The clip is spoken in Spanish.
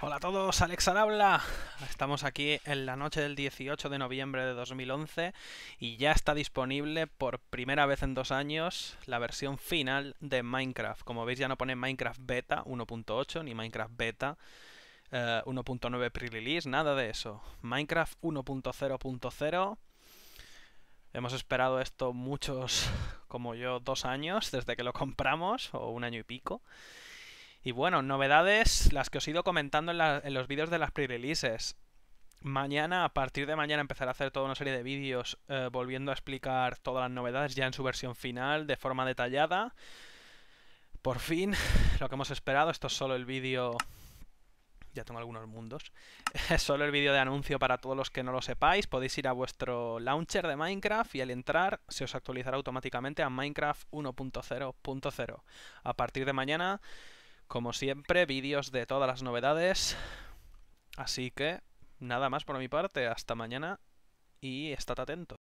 Hola a todos, Alex habla. Estamos aquí en la noche del 18 de noviembre de 2011 y ya está disponible por primera vez en dos años la versión final de Minecraft. Como veis ya no pone Minecraft Beta 1.8 ni Minecraft Beta 1.9 eh, pre-release, nada de eso. Minecraft 1.0.0. Hemos esperado esto muchos, como yo, dos años desde que lo compramos, o un año y pico. Y bueno, novedades, las que os he ido comentando en, los vídeos de las pre-releases. Mañana, a partir de mañana, empezaré a hacer toda una serie de vídeos eh, volviendo a explicar todas las novedades ya en su versión final, de forma detallada. Por fin, lo que hemos esperado, esto es solo el vídeo... Ya tengo algunos mundos. Es solo el vídeo de anuncio para todos los que no lo sepáis. Podéis ir a vuestro launcher de Minecraft y al entrar se os actualizará automáticamente a Minecraft 1.0.0. A partir de mañana como siempre, vídeos de todas las novedades. Así que, nada más por mi parte. Hasta mañana y estad atentos.